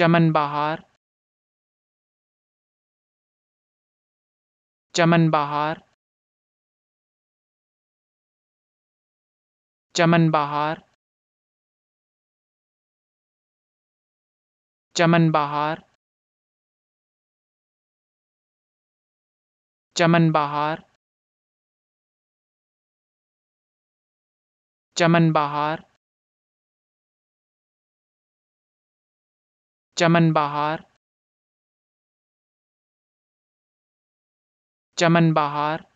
चमन बहार चमन बहार चमन बहार चमन बहार चमन बहार चमन बहार चमन बहार चमन बहार